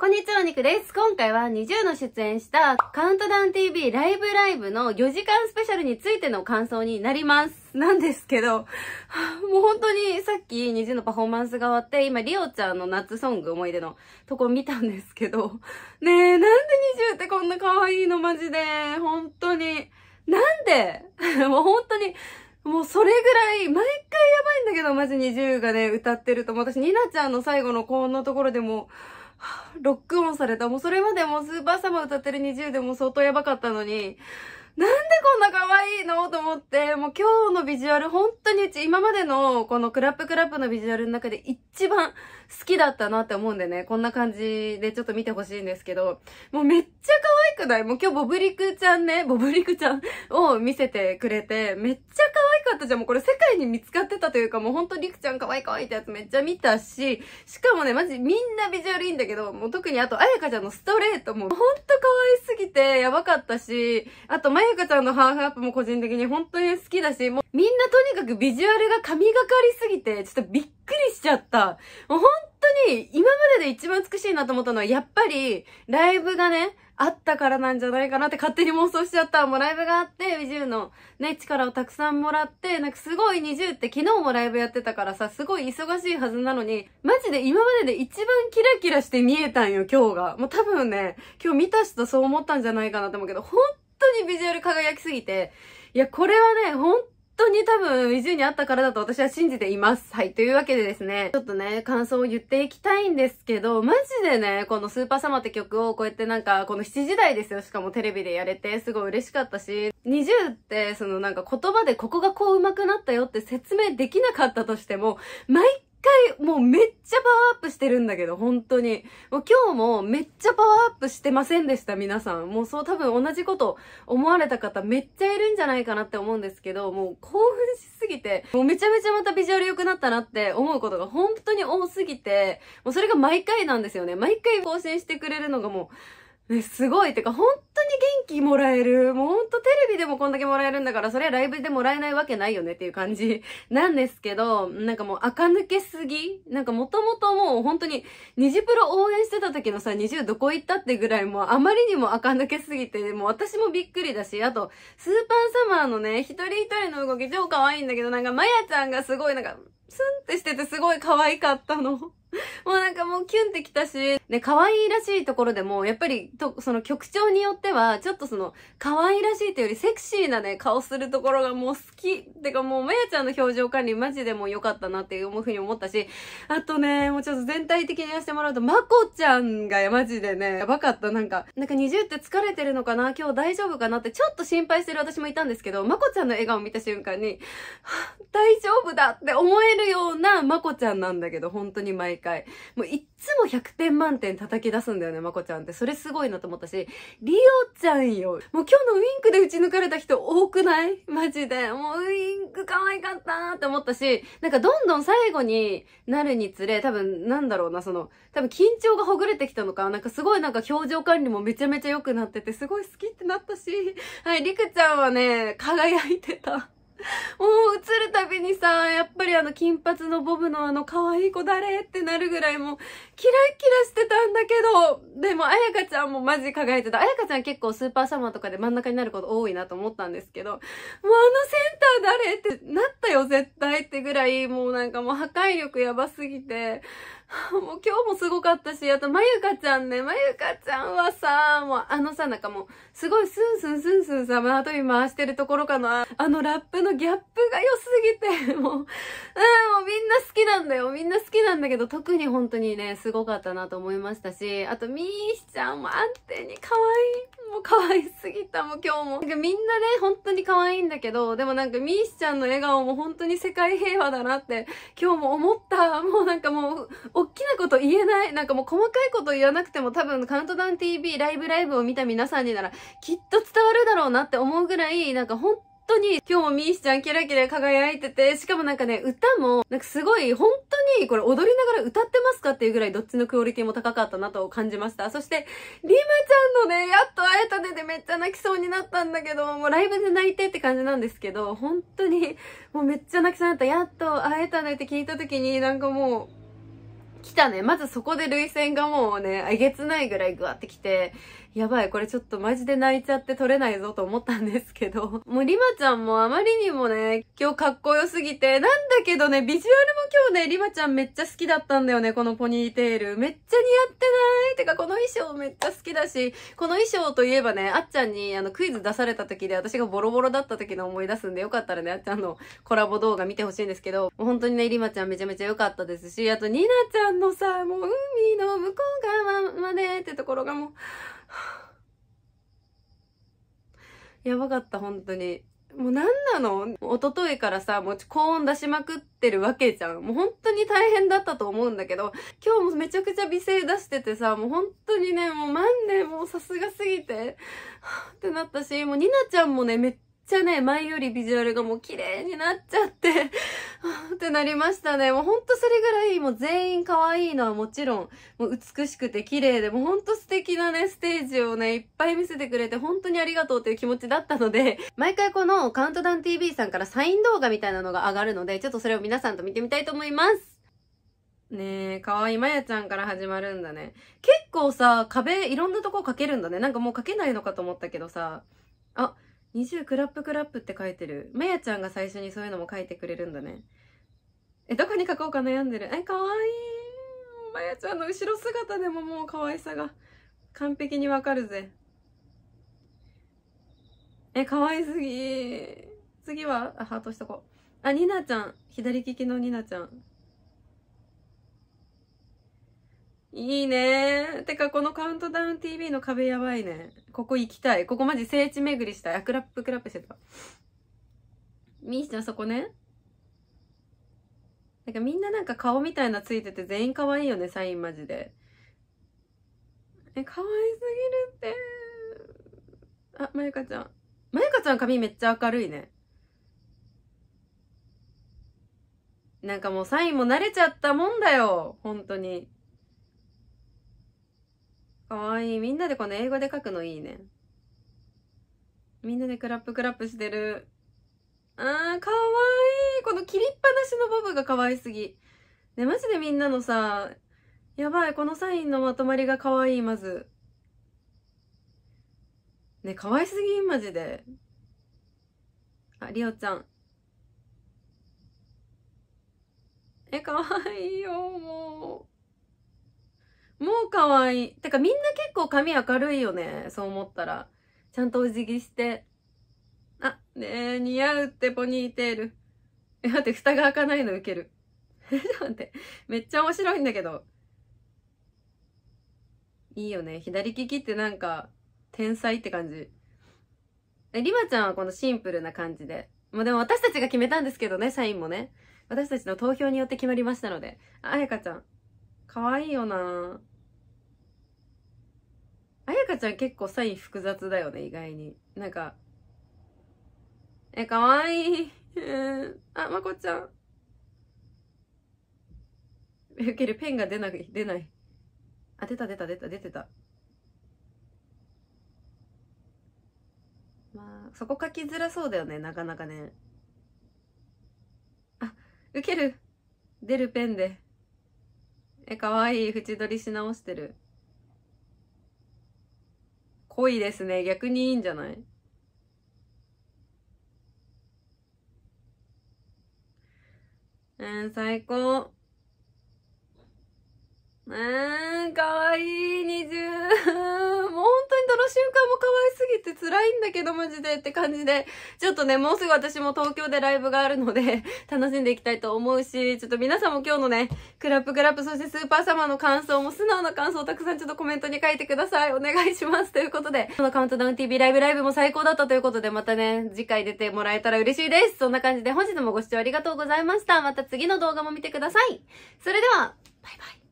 こんにちは、肉です。今回は NiziU の出演したカウントダウン TV ライブライブの4時間スペシャルについての感想になります。なんですけど、もう本当にさっき NiziU のパフォーマンスが終わって、今リオちゃんの夏ソング思い出のとこ見たんですけど、ねえ、なんで NiziU ってこんな可愛いのマジで、本当に。なんで もう本当に、もうそれぐらい、毎回やばいんだけど、マジ NiziU がね、歌ってると私、ニナちゃんの最後の高音のところでも、ロックオンされた。もうそれまでもスーパーサマー歌ってる20でも相当やばかったのに、なんでこんな可愛いのと思って、もう今日のビジュアル、本当にうち今までのこのクラップクラップのビジュアルの中で一番好きだったなって思うんでね、こんな感じでちょっと見てほしいんですけど、もうめっちゃ可愛くないもう今日ボブリクちゃんね、ボブリクちゃんを見せてくれて、めっちゃ可愛かったじゃん。もうこれ世界に見つかってたというか、もう本当リクちゃん可愛い可愛いってやつめっちゃ見たし、しかもね、マジみんなビジュアルいいんだけど、もう特にあと、あやかちゃんのストレートも、ほんと可愛すぎてやばかったし、あと、ゆかちゃんのハーフアップも個人的に本当に好きだし、もうみんなとにかくビジュアルが神がかりすぎて、ちょっとびっくりしちゃった。もう本当に今までで一番美しいなと思ったのは、やっぱりライブがね、あったからなんじゃないかなって勝手に妄想しちゃった。もうライブがあって、20のね、力をたくさんもらって、なんかすごい20って昨日もライブやってたからさ、すごい忙しいはずなのに、マジで今までで一番キラキラして見えたんよ、今日が。もう多分ね、今日見た人そう思ったんじゃないかなと思うけど、本当にビジュアル輝きすぎて、いや、これはね、本当に多分、20にあったからだと私は信じています。はい。というわけでですね、ちょっとね、感想を言っていきたいんですけど、マジでね、このスーパーサマーって曲をこうやってなんか、この7時台ですよ。しかもテレビでやれて、すごい嬉しかったし、20って、そのなんか言葉でここがこう上手くなったよって説明できなかったとしても、毎回回もうめっちゃパワーアップしてるんだけど、本当に。もう今日もめっちゃパワーアップしてませんでした、皆さん。もうそう多分同じこと思われた方めっちゃいるんじゃないかなって思うんですけど、もう興奮しすぎて、もうめちゃめちゃまたビジュアル良くなったなって思うことが本当に多すぎて、もうそれが毎回なんですよね。毎回更新してくれるのがもう、ね、すごい。てか、本当に元気もらえる。もう本当テレビでもこんだけもらえるんだから、それはライブでもらえないわけないよねっていう感じ なんですけど、なんかもう垢抜けすぎなんかもともともう本当に、ニジプロ応援してた時のさ、20どこ行ったってぐらいもうあまりにも垢抜けすぎて、もう私もびっくりだし、あと、スーパーサマーのね、一人一人の動き超可愛いんだけど、なんかまやちゃんがすごいなんか、スンってしててすごい可愛かったの。もうなんかもうキュンってきたし、ね、可愛いらしいところでも、やっぱりと、その曲調によっては、ちょっとその、可愛らしいというよりセクシーなね、顔するところがもう好き。てかもう、まやちゃんの表情管理マジでもう良かったなっていうふうに思ったし、あとね、もうちょっと全体的にやらせてもらうと、まこちゃんがマジでね、やばかった。なんか、なんか20って疲れてるのかな今日大丈夫かなってちょっと心配してる私もいたんですけど、まこちゃんの笑顔を見た瞬間に、大丈夫だって思えるようなまこちゃんなんだけど、本当に毎正解。もういっつも100点満点叩き出すんだよね、まこちゃんって。それすごいなと思ったし、りおちゃんよ。もう今日のウィンクで打ち抜かれた人多くないマジで。もうウィンク可愛かったなって思ったし、なんかどんどん最後になるにつれ、多分なんだろうな、その、多分緊張がほぐれてきたのか、なんかすごいなんか表情管理もめちゃめちゃ良くなってて、すごい好きってなったし、はい、りくちゃんはね、輝いてた。もう映るたびにさ、やっぱりあの金髪のボブのあの可愛い子誰ってなるぐらいもうキラキラしてたんだけど、でもあやかちゃんもマジ輝いてた。あやかちゃん結構スーパーサマーとかで真ん中になること多いなと思ったんですけど、もうあのセンター誰ってなったよ絶対ってぐらい、もうなんかもう破壊力やばすぎて、もう今日もすごかったし、あと、まゆかちゃんね、まゆかちゃんはさ、もうあのさ、なんかもう、すごいスンスンスンスンさ、縄とび回してるところかな。あのラップのギャップが良すぎて、もう、うん、もうみんな好きなんだよ。みんな好きなんだけど、特に本当にね、すごかったなと思いましたし、あと、みーしちゃんも安定に可愛い。もう可愛すぎた、もう今日も。なんかみんなね、本当に可愛いんだけど、でもなんかみーしちゃんの笑顔も本当に世界平和だなって、今日も思った。もうなんかもう、大きなこと言えない。なんかもう細かいこと言わなくても多分カウントダウン TV ライブライブを見た皆さんにならきっと伝わるだろうなって思うぐらい、なんか本当に今日もみーシちゃんキラキラ輝いてて、しかもなんかね、歌もなんかすごい本当にこれ踊りながら歌ってますかっていうぐらいどっちのクオリティも高かったなと感じました。そして、リムちゃんのね、やっと会えたねでめっちゃ泣きそうになったんだけど、もうライブで泣いてって感じなんですけど、本当にもうめっちゃ泣きそうになった。やっと会えたねって聞いた時になんかもう、来たね。まずそこで涙腺がもうね、えげつないぐらいグワってきて、やばい、これちょっとマジで泣いちゃって撮れないぞと思ったんですけど、もうリマちゃんもあまりにもね、今日かっこよすぎて、なんだけどね、ビジュアルも今日ね、リマちゃんめっちゃ好きだったんだよね、このポニーテール。めっちゃ似合ってないてか、この衣装めっちゃ好きだし、この衣装といえばね、あっちゃんにあのクイズ出された時で私がボロボロだった時の思い出すんで、よかったらね、あっちゃんのコラボ動画見てほしいんですけど、もう本当にね、リマちゃんめちゃめちゃ良かったですし、あとニナちゃんのさ、もう海の向こう側までってところがもう、やばかった、本当に。もう何なの一昨日からさ、もう高音出しまくってるわけじゃん。もう本当に大変だったと思うんだけど、今日もめちゃくちゃ美声出しててさ、もう本当にね、もう万年もうさすがすぎて、ってなったし、もうニナちゃんもね、めっちゃね、前よりビジュアルがもう綺麗になっちゃって ってなりましたね。もうほんとそれぐらい、もう全員可愛いのはもちろん、もう美しくて綺麗で、もうほんと素敵なね、ステージをね、いっぱい見せてくれて、本当にありがとうっていう気持ちだったので、毎回このカウントダウン TV さんからサイン動画みたいなのが上がるので、ちょっとそれを皆さんと見てみたいと思います。ねえ、かわいいまやちゃんから始まるんだね。結構さ、壁いろんなとこかけるんだね。なんかもうかけないのかと思ったけどさ。あ、20クラップクラップって書いてる。まやちゃんが最初にそういうのも書いてくれるんだね。え、どこに書こうか悩んでる。え、かわいい。まやちゃんの後ろ姿でももう可愛さが完璧にわかるぜ。え、可愛すぎ次は、あ、ハートしとこう。あ、ニナちゃん。左利きのニナちゃん。いいねてか、このカウントダウン TV の壁やばいね。ここ行きたい。ここマジ聖地巡りしたい。あ、クラップクラップしてた。みーちゃんそこね。なんかみんななんか顔みたいなついてて全員可愛いよね、サインマジで。え、可愛すぎるって。あ、まゆかちゃん。まゆかちゃん髪めっちゃ明るいね。なんかもうサインも慣れちゃったもんだよ。本当に。かわいい。みんなでこの英語で書くのいいね。みんなでクラップクラップしてる。あー、かわいい。この切りっぱなしのボブがかわいすぎ。ね、マジでみんなのさ、やばい、このサインのまとまりがかわいい、まず。ね、かわいすぎ、マジで。あ、りおちゃん。え、かわいいよ、もう。もう可愛い。てかみんな結構髪明るいよね。そう思ったら。ちゃんとお辞儀して。あ、ねえ、似合うってポニーテール。え、待って、蓋が開かないのウケる。え ちょっと待って。めっちゃ面白いんだけど。いいよね。左利きってなんか、天才って感じ。え、リまちゃんはこのシンプルな感じで。もうでも私たちが決めたんですけどね、サインもね。私たちの投票によって決まりましたので。あやかちゃん。かわいいよなあやかちゃん結構サイン複雑だよね、意外に。なんか、え、かわいい。あ、まこちゃん。受けるペンが出ない、出ない。あ、出た出た出た出てた。まあ、そこ書きづらそうだよね、なかなかね。あ、受ける。出るペンで。え、かわいい。縁取りし直してる。濃いですね。逆にいいんじゃないうん、最高。うん、かわいい、20。もう本当に楽しい。も可愛すぎて辛いんだけど、マジでって感じで、ちょっとね、もうすぐ私も東京でライブがあるので、楽しんでいきたいと思うし、ちょっと皆さんも今日のね、クラップクラップ、そしてスーパーサマーの感想も素直な感想をたくさんちょっとコメントに書いてください。お願いします。ということで、このカウントダウン TV ライブライブも最高だったということで、またね、次回出てもらえたら嬉しいです。そんな感じで本日もご視聴ありがとうございました。また次の動画も見てください。それでは、バイバイ。